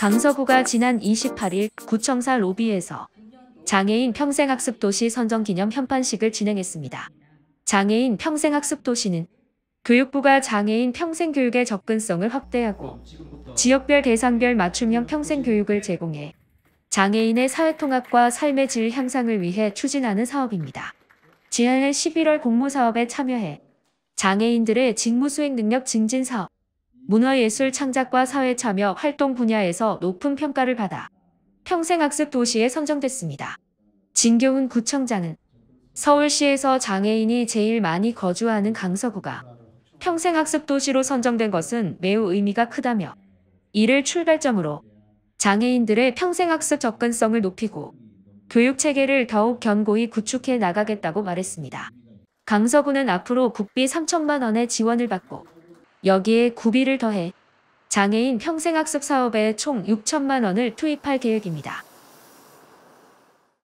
강서구가 지난 28일 구청사 로비에서 장애인 평생학습도시 선정기념 현판식을 진행했습니다. 장애인 평생학습도시는 교육부가 장애인 평생교육의 접근성을 확대하고 지역별 대상별 맞춤형 평생교육을 제공해 장애인의 사회통합과 삶의 질 향상을 위해 추진하는 사업입니다. 지난해 11월 공모사업에 참여해 장애인들의 직무수행 능력 증진 사업, 문화예술 창작과 사회 참여 활동 분야에서 높은 평가를 받아 평생학습 도시에 선정됐습니다. 진교훈 구청장은 서울시에서 장애인이 제일 많이 거주하는 강서구가 평생학습 도시로 선정된 것은 매우 의미가 크다며 이를 출발점으로 장애인들의 평생학습 접근성을 높이고 교육체계를 더욱 견고히 구축해 나가겠다고 말했습니다. 강서구는 앞으로 국비 3천만 원의 지원을 받고 여기에 구비를 더해 장애인 평생학습 사업에 총 6천만 원을 투입할 계획입니다.